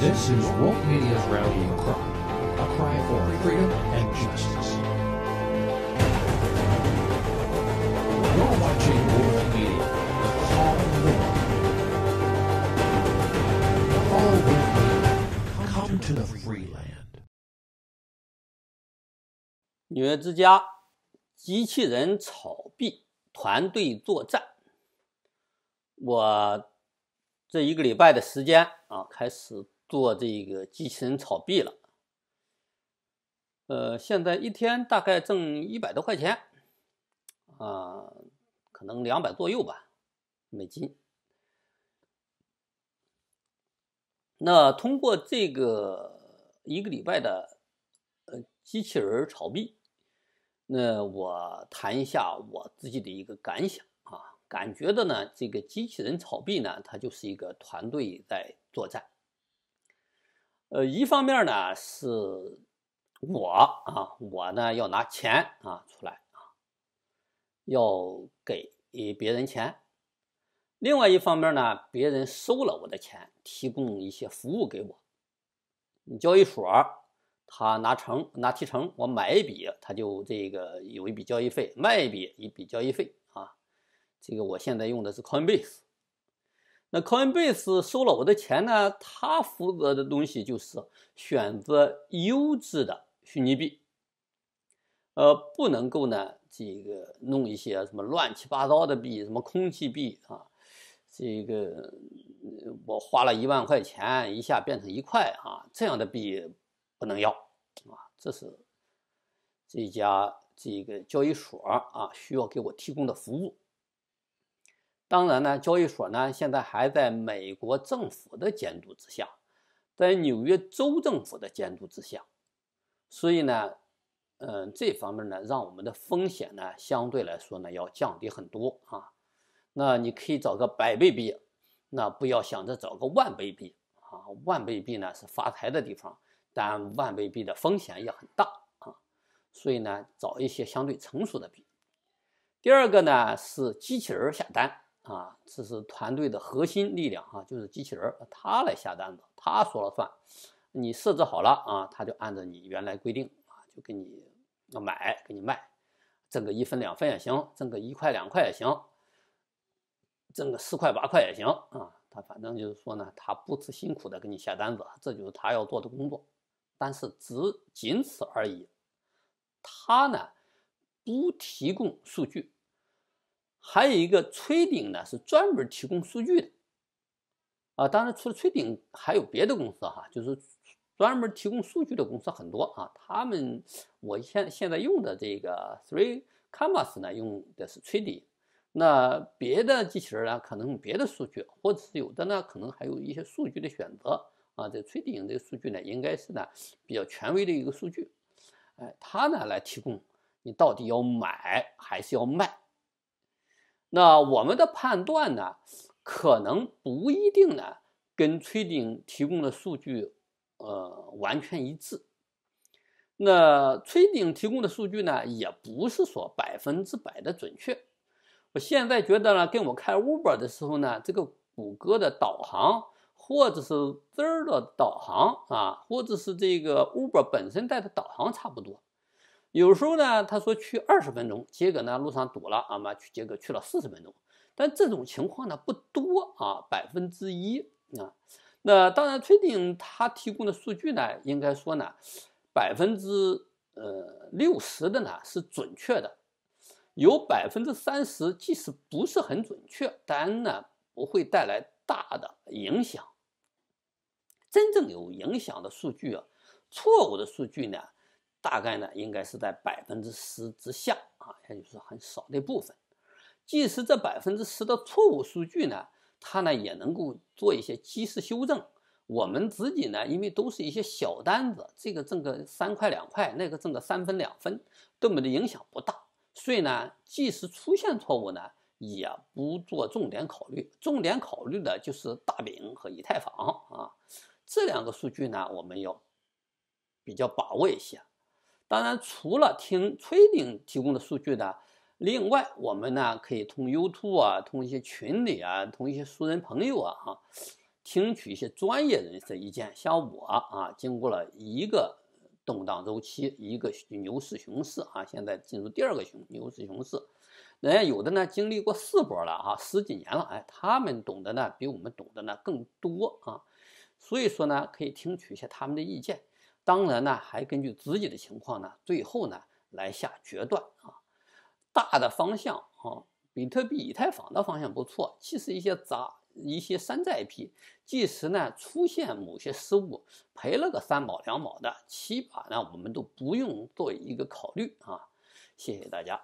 This is Wolf Media's rallying cry, a cry for freedom and justice. You're watching Wolf Media, the call of war. Follow with me. Come to the free land. 纽约之家，机器人炒币，团队作战。我这一个礼拜的时间啊，开始做这个机器人炒币了，呃，现在一天大概挣一百多块钱，啊，可能两百左右吧，美金。那通过这个一个礼拜的呃机器人炒币，那我谈一下我自己的一个感想啊，感觉的呢，这个机器人炒币呢，它就是一个团队在作战。呃，一方面呢是，我啊，我呢要拿钱啊出来啊，要给别人钱；另外一方面呢，别人收了我的钱，提供一些服务给我。你交易所，他拿成拿提成，我买一笔他就这个有一笔交易费，卖一笔一笔交易费啊。这个我现在用的是 Coinbase。那 Coinbase 收了我的钱呢，他负责的东西就是选择优质的虚拟币，呃，不能够呢，这个弄一些什么乱七八糟的币，什么空气币啊，这个我花了一万块钱一下变成一块啊，这样的币不能要啊，这是这家这个交易所啊需要给我提供的服务。当然呢，交易所呢现在还在美国政府的监督之下，在纽约州政府的监督之下，所以呢，嗯，这方面呢，让我们的风险呢相对来说呢要降低很多啊。那你可以找个百倍币，那不要想着找个万倍币啊。万倍币呢是发财的地方，但万倍币的风险也很大啊。所以呢，找一些相对成熟的币。第二个呢是机器人下单。啊，这是团队的核心力量啊，就是机器人，他来下单子，他说了算。你设置好了啊，他就按照你原来规定啊，就给你要买，给你卖，挣个一分两分也行，挣个一块两块也行，挣个四块八块也行啊。他反正就是说呢，他不辞辛苦的给你下单子，这就是他要做的工作。但是只仅此而已，他呢不提供数据。还有一个崔鼎呢，是专门提供数据的啊。当然，除了崔鼎，还有别的公司哈，就是专门提供数据的公司很多啊。他们我现现在用的这个 ThreeComas 呢，用的是崔鼎。那别的机器人呢，可能别的数据，或者是有的呢，可能还有一些数据的选择啊。这崔鼎这个数据呢，应该是呢比较权威的一个数据。哎，它呢来提供你到底要买还是要卖。那我们的判断呢，可能不一定呢，跟崔鼎提供的数据，呃，完全一致。那崔鼎提供的数据呢，也不是说百分之百的准确。我现在觉得呢，跟我开 Uber 的时候呢，这个谷歌的导航，或者是字儿的导航啊，或者是这个 Uber 本身带的导航差不多。有时候呢，他说去二十分钟，结果呢路上堵了，啊嘛去结果去了四十分钟。但这种情况呢不多啊，百分之一啊。那当然，崔定他提供的数据呢，应该说呢，百分之呃六十的呢是准确的，有百分之三十即使不是很准确，但呢不会带来大的影响。真正有影响的数据啊，错误的数据呢？大概呢，应该是在百分之十之下啊，也就是很少的部分。即使这百分之十的错误数据呢，它呢也能够做一些及时修正。我们自己呢，因为都是一些小单子，这个挣个三块两块，那个挣个三分两分，对我们的影响不大。所以呢，即使出现错误呢，也不做重点考虑。重点考虑的就是大饼和以太坊啊，这两个数据呢，我们要比较把握一些。当然，除了听崔顶提供的数据呢，另外我们呢可以从 YouTube 啊，从一些群里啊，从一些熟人朋友啊哈，听取一些专业人士的意见。像我啊，经过了一个动荡周期，一个牛市熊市啊，现在进入第二个熊牛市熊市，人家有的呢经历过四波了啊，十几年了，哎，他们懂得呢比我们懂得呢更多啊，所以说呢，可以听取一下他们的意见。当然呢，还根据自己的情况呢，最后呢来下决断啊。大的方向啊，比特币、以太坊的方向不错。其实一些杂、一些山寨币，即使呢出现某些失误，赔了个三毛两毛的，起码呢我们都不用做一个考虑啊。谢谢大家。